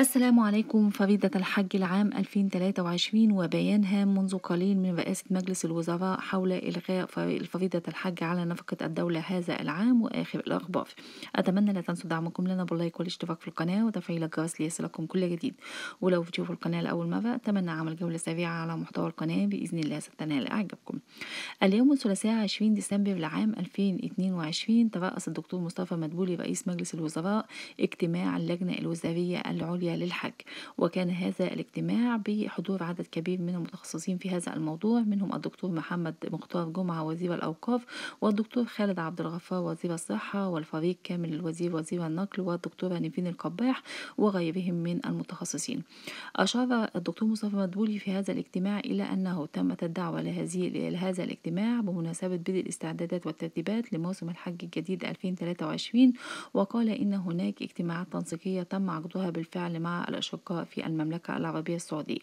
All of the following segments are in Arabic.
السلام عليكم فريضة الحج العام 2023 وبيان هام منذ قليل من رئاسة مجلس الوزراء حول إلغاء فريضة الحج على نفقة الدولة هذا العام وآخر الأخبار أتمنى لا تنسوا دعمكم لنا باللايك والاشتراك في القناة وتفعيل الجرس ليصلكم كل جديد ولو بتشوفوا القناة لأول مرة أتمنى عمل جولة سريعة على محتوى القناة بإذن الله ستنال إعجابكم اليوم الثلاثاء 20 ديسمبر لعام 2022 ترأس الدكتور مصطفى مدبولي رئيس مجلس الوزراء اجتماع اللجنة الوزارية العليا للحج وكان هذا الاجتماع بحضور عدد كبير من المتخصصين في هذا الموضوع منهم الدكتور محمد مختار جمعة وزير الأوقاف والدكتور خالد عبد الغفار وزير الصحة والفريق كامل الوزير وزير النقل والدكتورة نيفين القباح وغيرهم من المتخصصين أشار الدكتور مصطفى مدبولي في هذا الاجتماع إلى أنه تمت الدعوة لهذه هذا الاجتماع بمناسبة بدء الاستعدادات والترتيبات لموسم الحج الجديد 2023 وقال إن هناك اجتماعات تنسيقية تم عقدها بالفعل مع الأشقاء في المملكة العربية السعودية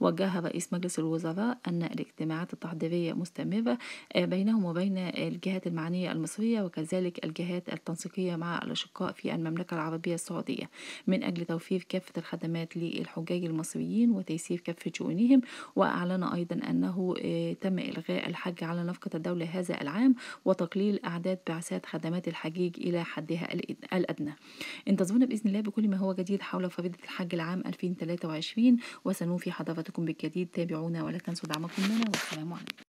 وجه رئيس مجلس الوزراء أن الاجتماعات التحضيرية مستمرة بينهم وبين الجهات المعنية المصرية وكذلك الجهات التنسيقية مع الأشقاء في المملكة العربية السعودية من أجل توفير كافة الخدمات للحجاج المصريين وتيسير كافة شؤونهم وأعلن أيضا أنه آه، تم إلغاء الحج على نفقة الدولة هذا العام وتقليل أعداد بعثات خدمات الحجيج إلى حدها الأدنى انتظرونا بإذن الله بكل ما هو جديد حول فريضة الحج العام 2023 وسنوفي حضرتكم بالجديد تابعونا ولا تنسوا دعمكم لنا والسلام عليكم